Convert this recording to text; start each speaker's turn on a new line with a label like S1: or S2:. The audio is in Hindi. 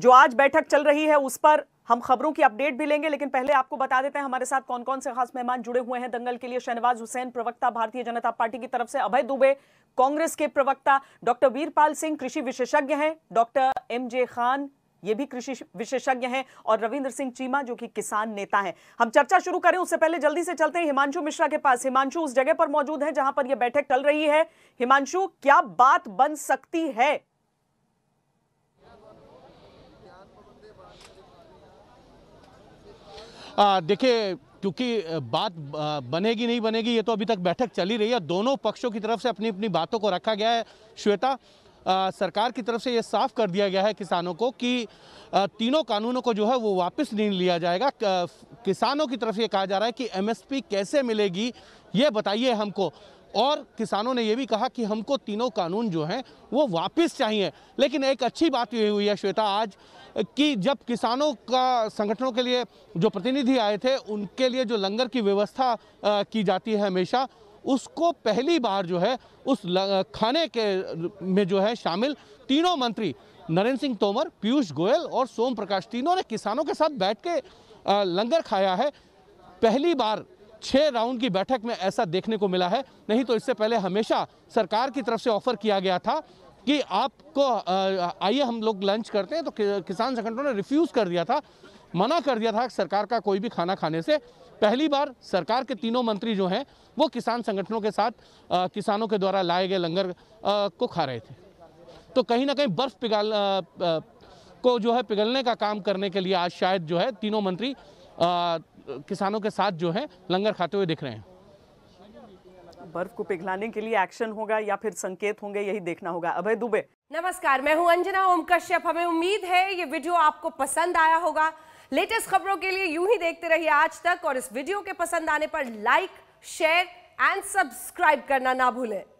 S1: जो आज बैठक चल रही है उस पर हम खबरों की अपडेट भी लेंगे लेकिन पहले आपको बता देते हैं हमारे साथ कौन कौन से खास मेहमान जुड़े हुए हैं दंगल के लिए शहनवाज हुसैन प्रवक्ता भारतीय जनता पार्टी की तरफ से अभय दुबे कांग्रेस के प्रवक्ता डॉक्टर वीरपाल सिंह कृषि विशेषज्ञ हैं डॉक्टर एम जे खान ये भी कृषि विशेषज्ञ हैं और रविंद्र सिंह चीमा जो कि किसान नेता हैं हम चर्चा शुरू करें उससे पहले जल्दी से चलते हैं हिमांशु मिश्रा के पास हिमांशु उस जगह पर मौजूद है जहां पर यह बैठक टल रही है हिमांशु क्या बात बन सकती
S2: है देखिए क्योंकि बात बनेगी नहीं बनेगी ये तो अभी तक बैठक चली रही है दोनों पक्षों की तरफ से अपनी अपनी बातों को रखा गया है श्वेता आ, सरकार की तरफ से ये साफ कर दिया गया है किसानों को कि आ, तीनों कानूनों को जो है वो वापस नहीं लिया जाएगा किसानों की तरफ ये कहा जा रहा है कि एमएसपी कैसे मिलेगी ये बताइए हमको और किसानों ने यह भी कहा कि हमको तीनों कानून जो हैं वो वापस चाहिए लेकिन एक अच्छी बात ये हुई है श्वेता आज कि जब किसानों का संगठनों के लिए जो प्रतिनिधि आए थे उनके लिए जो लंगर की व्यवस्था की जाती है हमेशा उसको पहली बार जो है उस खाने के में जो है शामिल तीनों मंत्री नरेंद्र सिंह तोमर पीयूष गोयल और सोम प्रकाश तीनों ने किसानों के साथ बैठ के लंगर खाया है पहली बार छः राउंड की बैठक में ऐसा देखने को मिला है नहीं तो इससे पहले हमेशा सरकार की तरफ से ऑफर किया गया था कि आपको आइए हम लोग लंच करते हैं तो किसान संगठनों ने रिफ्यूज़ कर दिया था मना कर दिया था सरकार का कोई भी खाना खाने से पहली बार सरकार के तीनों मंत्री जो हैं वो किसान संगठनों के साथ आ, किसानों के द्वारा लाए गए लंगर आ, को खा रहे थे तो कहीं ना कहीं बर्फ़ पिघाल को जो है पिघलने का काम करने के लिए आज शायद जो है तीनों मंत्री आ, किसानों के साथ जो है लंगर खाते हुए दिख रहे हैं
S1: बर्फ को पिघलाने के लिए एक्शन होगा या फिर संकेत होंगे यही देखना होगा अभय दुबे
S3: नमस्कार मैं हूं अंजना ओम कश्यप हमें उम्मीद है ये वीडियो आपको पसंद आया होगा लेटेस्ट खबरों के लिए यूं ही देखते रहिए आज तक और इस वीडियो के पसंद आने पर लाइक शेयर एंड सब्सक्राइब करना ना भूलें